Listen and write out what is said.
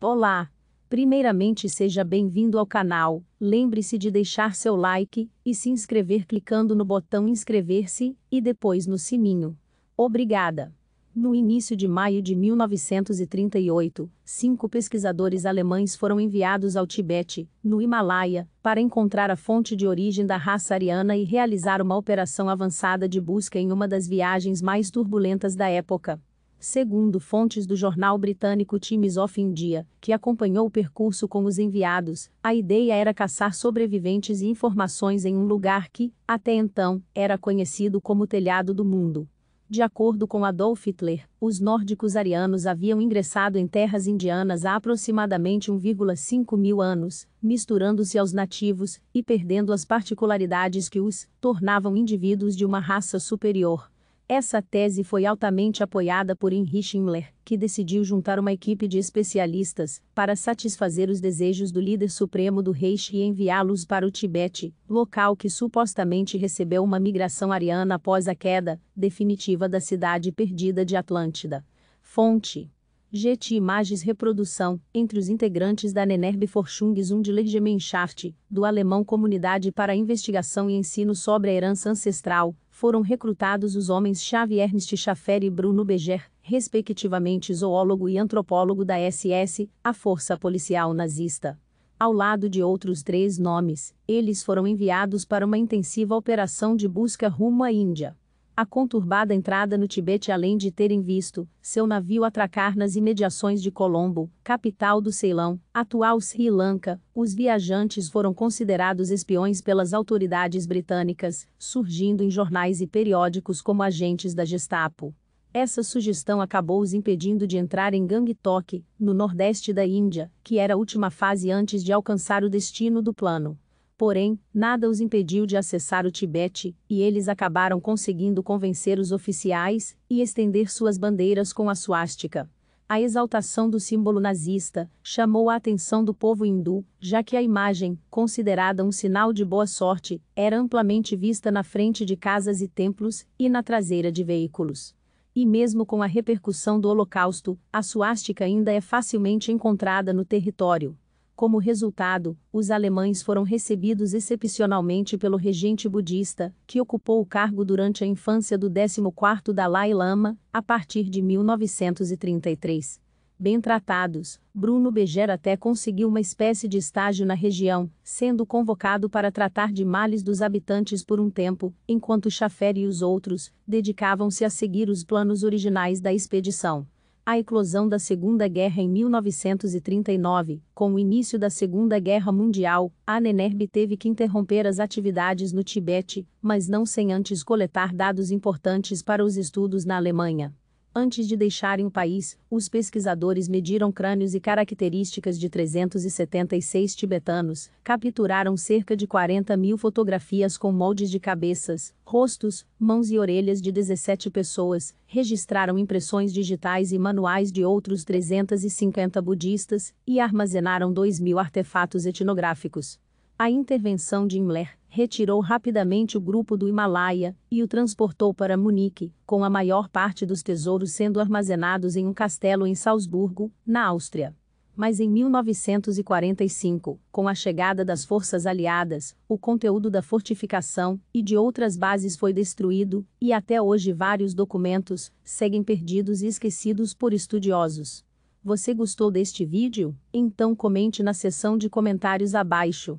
Olá! Primeiramente seja bem-vindo ao canal, lembre-se de deixar seu like e se inscrever clicando no botão inscrever-se e depois no sininho. Obrigada! No início de maio de 1938, cinco pesquisadores alemães foram enviados ao Tibete, no Himalaia, para encontrar a fonte de origem da raça ariana e realizar uma operação avançada de busca em uma das viagens mais turbulentas da época. Segundo fontes do jornal britânico Times of India, que acompanhou o percurso com os enviados, a ideia era caçar sobreviventes e informações em um lugar que, até então, era conhecido como telhado do mundo. De acordo com Adolf Hitler, os nórdicos arianos haviam ingressado em terras indianas há aproximadamente 1,5 mil anos, misturando-se aos nativos e perdendo as particularidades que os tornavam indivíduos de uma raça superior essa tese foi altamente apoiada por Henry Himmler, que decidiu juntar uma equipe de especialistas para satisfazer os desejos do líder supremo do Reich e enviá-los para o Tibete, local que supostamente recebeu uma migração ariana após a queda definitiva da cidade perdida de Atlântida. Fonte: GT Imagens Reprodução, entre os integrantes da Nenerbe Forschung und Legemenschaft, do alemão Comunidade para Investigação e Ensino sobre a Herança Ancestral, foram recrutados os homens Xavier Ernst Schaffer e Bruno Beger, respectivamente zoólogo e antropólogo da SS, a força policial nazista. Ao lado de outros três nomes, eles foram enviados para uma intensiva operação de busca rumo à Índia a conturbada entrada no Tibete além de terem visto seu navio atracar nas imediações de Colombo, capital do Ceilão, atual Sri Lanka, os viajantes foram considerados espiões pelas autoridades britânicas, surgindo em jornais e periódicos como agentes da Gestapo. Essa sugestão acabou os impedindo de entrar em Gangtok, no nordeste da Índia, que era a última fase antes de alcançar o destino do plano. Porém, nada os impediu de acessar o Tibete, e eles acabaram conseguindo convencer os oficiais e estender suas bandeiras com a suástica. A exaltação do símbolo nazista chamou a atenção do povo hindu, já que a imagem, considerada um sinal de boa sorte, era amplamente vista na frente de casas e templos e na traseira de veículos e mesmo com a repercussão do Holocausto, a suástica ainda é facilmente encontrada no território. Como resultado, os alemães foram recebidos excepcionalmente pelo regente budista, que ocupou o cargo durante a infância do 14º Dalai Lama, a partir de 1933. Bem tratados, Bruno Beger até conseguiu uma espécie de estágio na região, sendo convocado para tratar de males dos habitantes por um tempo, enquanto Schaffer e os outros dedicavam-se a seguir os planos originais da expedição a eclosão da Segunda Guerra em 1939, com o início da Segunda Guerra Mundial, a Nenerb teve que interromper as atividades no Tibete, mas não sem antes coletar dados importantes para os estudos na Alemanha. Antes de deixarem o país, os pesquisadores mediram crânios e características de 376 tibetanos, capturaram cerca de 40 mil fotografias com moldes de cabeças, rostos, mãos e orelhas de 17 pessoas, registraram impressões digitais e manuais de outros 350 budistas e armazenaram 2 mil artefatos etnográficos. A intervenção de Himmler retirou rapidamente o grupo do Himalaia e o transportou para Munique, com a maior parte dos tesouros sendo armazenados em um castelo em Salzburgo, na Áustria. Mas em 1945, com a chegada das forças aliadas, o conteúdo da fortificação e de outras bases foi destruído, e até hoje vários documentos seguem perdidos e esquecidos por estudiosos. Você gostou deste vídeo? Então comente na seção de comentários abaixo.